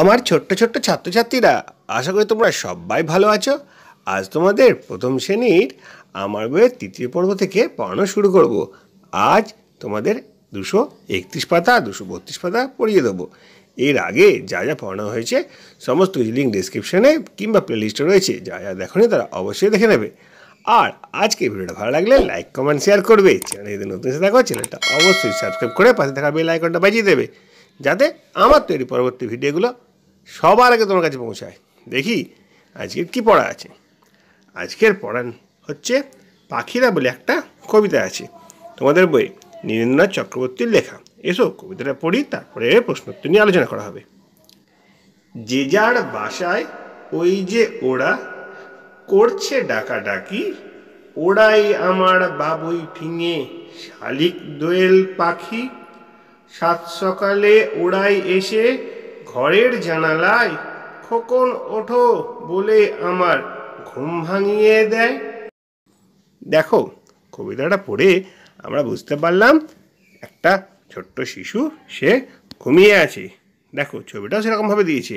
আমার ছোট্ট ছোট্ট ছাত্রছাত্রীরা আশা করি তোমরা সবাই ভালো আছো আজ তোমাদের প্রথম শ্রেণীর আমার বইয়ের তৃতীয় পর্ব থেকে পড়ানো শুরু করব আজ তোমাদের দুশো একত্রিশ পাতা দুশো বত্রিশ পাতা পড়িয়ে দেবো এর আগে যা যা পড়ানো হয়েছে সমস্ত লিঙ্ক ডিসক্রিপশানে কিংবা প্লেলিস্টে রয়েছে যা যা দেখনি তারা অবশ্যই দেখে নেবে আর আজকে ভিডিওটা ভালো লাগলে লাইক কমেন্ট শেয়ার করবে চ্যানেলে যদি নতুন এসে দেখো চ্যানেলটা অবশ্যই সাবস্ক্রাইব করে পাশে থাকা বেল আইকনটা বাজিয়ে দেবে যাতে আমার তৈরি পরবর্তী ভিডিওগুলো সবার আগে তোমার কাছে পৌঁছায় দেখি আজকের কি পড়া আছে আজকের পড়া হচ্ছে পাখিরা বলে একটা কবিতা আছে তোমাদের বই নীরেন্দ্রনাথ চক্রবর্তীর লেখা এসো কবিতাটা পড়ি তারপরে প্রশ্নোত্তর নিয়ে আলোচনা করা হবে যে যার বাসায় ওই যে ওরা করছে ডাকা ডাকি ওরাই আমার বাবুই ফিঙে শালিক দোয়েল পাখি সাত সকালে ওরাই এসে ঘরের জানালায় খোকন ওঠো বলে আমার ঘুম ভাঙিয়ে দেয় দেখো কবিতাটা পড়ে আমরা বুঝতে পারলাম একটা ছোট্ট শিশু সে ঘুমিয়ে আছে দেখো ছবিটাও সেরকমভাবে দিয়েছে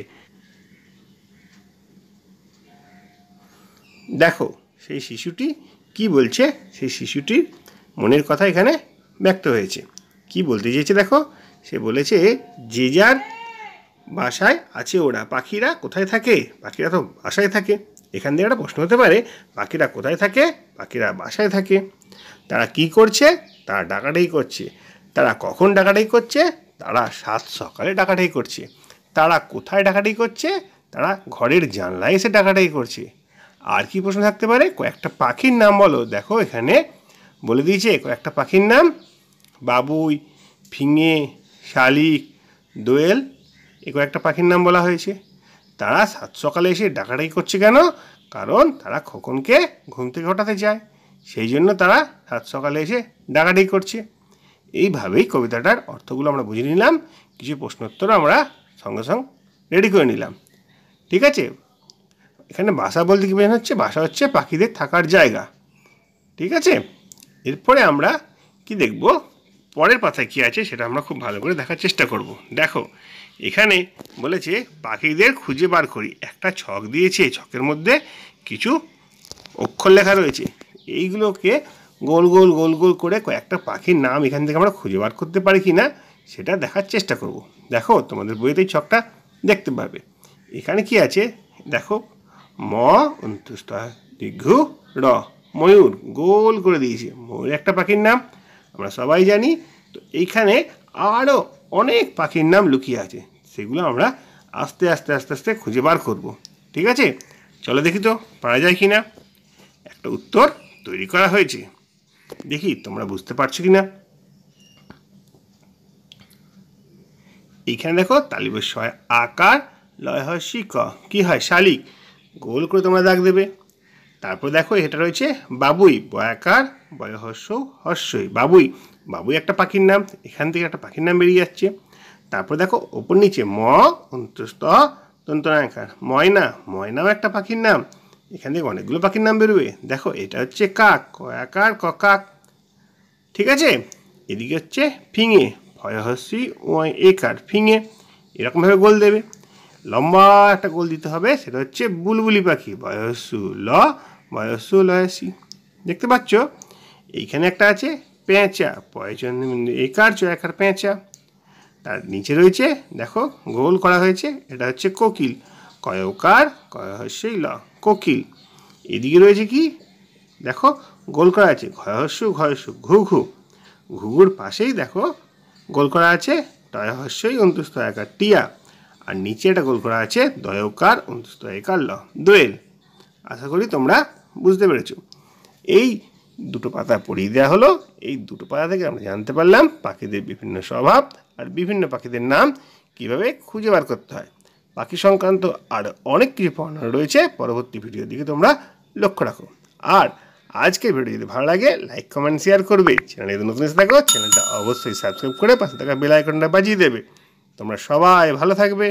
দেখো সেই শিশুটি কি বলছে সেই শিশুটির মনের কথা এখানে ব্যক্ত হয়েছে কি বলতে চেয়েছে দেখো সে বলেছে যে যার বাসায় আছে ওরা পাখিরা কোথায় থাকে পাখিরা তো বাসায় থাকে এখান দিয়ে একটা প্রশ্ন হতে পারে পাখিরা কোথায় থাকে পাখিরা বাসায় থাকে তারা কি করছে তারা ডাকাটাই করছে তারা কখন ডাকাটাই করছে তারা সাত সকালে ডাকাটাই করছে তারা কোথায় ডাকাটাই করছে তারা ঘরের জানলায় এসে ডাকাটাই করছে আর কি প্রশ্ন থাকতে পারে কয়েকটা পাখির নাম বলো দেখো এখানে বলে দিয়েছে কয়েকটা পাখির নাম বাবুই ফিঙে শালিক দোয়েল এ কয়েকটা পাখির নাম বলা হয়েছে তারা সাত সকালে এসে ডাকাডাকি করছে কেন কারণ তারা খোকনকে ঘুম থেকে হটাতে চায় সেই জন্য তারা সাত সকালে এসে ডাকাডাকি করছে এইভাবেই কবিতাটার অর্থগুলো আমরা বুঝে নিলাম কিছু প্রশ্নোত্তর আমরা সঙ্গে সঙ্গে রেডি করে নিলাম ঠিক আছে এখানে বাসা বলতে কি বোঝানো হচ্ছে বাসা হচ্ছে পাখিদের থাকার জায়গা ঠিক আছে এরপরে আমরা কি দেখব পরের পাতায় কী আছে সেটা আমরা খুব ভালো করে দেখার চেষ্টা করব দেখো এখানে বলেছে পাখিদের খুঁজে বার করি একটা ছক দিয়েছে ছকের মধ্যে কিছু অক্ষর লেখা রয়েছে এইগুলোকে গোল গোল গোল গোল করে কয়েকটা পাখির নাম এখান থেকে আমরা খুঁজে বার করতে পারি কি না সেটা দেখার চেষ্টা করব। দেখো তোমাদের বইতে ছকটা দেখতে পাবে এখানে কি আছে দেখো ম অন্তুস্তা দীর্ঘ র ময়ূর গোল করে দিয়েছে ময়ূর একটা পাখির নাম আমরা সবাই জানি তো এইখানে আরও অনেক পাখির নাম লুকিয়ে আছে সেগুলো আমরা আস্তে আস্তে আস্তে আস্তে খুঁজে বার করব ঠিক আছে চলো দেখি তো পারা যায় কি না একটা উত্তর তৈরি করা হয়েছে দেখি তোমরা বুঝতে পারছো কি না এইখানে দেখো তালিবস হয় আকার লয় হয় শিক কি হয় শালিক গোল করে তোমরা দাগ দেবে তারপর দেখো এটা রয়েছে বাবুই বয়াকার বয়হস্য হস্যই বাবুই বাবুই একটা পাখির নাম এখান থেকে একটা পাখির নাম বেরিয়ে যাচ্ছে তারপর দেখো ওপর নিচে ম অন্তস্ত তন্তনাকার ময়না ময়নাও একটা পাখির নাম এখান থেকে অনেকগুলো পাখির নাম বেরোবে দেখো এটা হচ্ছে কাক কয়াকার ককাক ঠিক আছে এদিকে হচ্ছে ফিঙে ফয়হসি ওয়াই একার ফিঙে এরকমভাবে গোল দেবে লম্বা একটা গোল দিতে হবে সেটা হচ্ছে বুলবুলি পাখি বয়সু ল বয়সুল হয়েছি দেখতে পাচ্ছ এইখানে একটা আছে পেঁচা পয়জন একার চয়াকার পেঁচা তার নিচে রয়েছে দেখো গোল করা হয়েছে এটা হচ্ছে কোকিল কয়কার হস্য ল কোকিল এদিকে রয়েছে কি দেখো গোল করা আছে হস্য ঘয়স্য ঘু ঘু ঘুঘুর পাশেই দেখো গোল করা আছে টয় হস্যই অন্তুস্থ একার টিয়া আর নিচে এটা গোল করা আছে দয়কার অন্তুস্থ একার ল দোয়েল আশা করি তোমরা বুঝতে পেরেছ এই দুটো পাতা পড়িয়ে দেওয়া হলো এই দুটো পাতা থেকে আমরা জানতে পারলাম পাখিদের বিভিন্ন স্বভাব আর বিভিন্ন পাখিদের নাম কিভাবে খুঁজে বার করতে হয় পাখি সংক্রান্ত আর অনেক কিছু পড়ানো রয়েছে পরবর্তী ভিডিওর দিকে তোমরা লক্ষ্য রাখো আর আজকে ভিডিও যদি ভালো লাগে লাইক কমেন্ট শেয়ার করবে চ্যানেলে যদি নতুন এসে থাকো চ্যানেলটা অবশ্যই সাবস্ক্রাইব করে পাশে থাকা বেলাইকনটা আইকনটা বাজিয়ে দেবে তোমরা সবাই ভালো থাকবে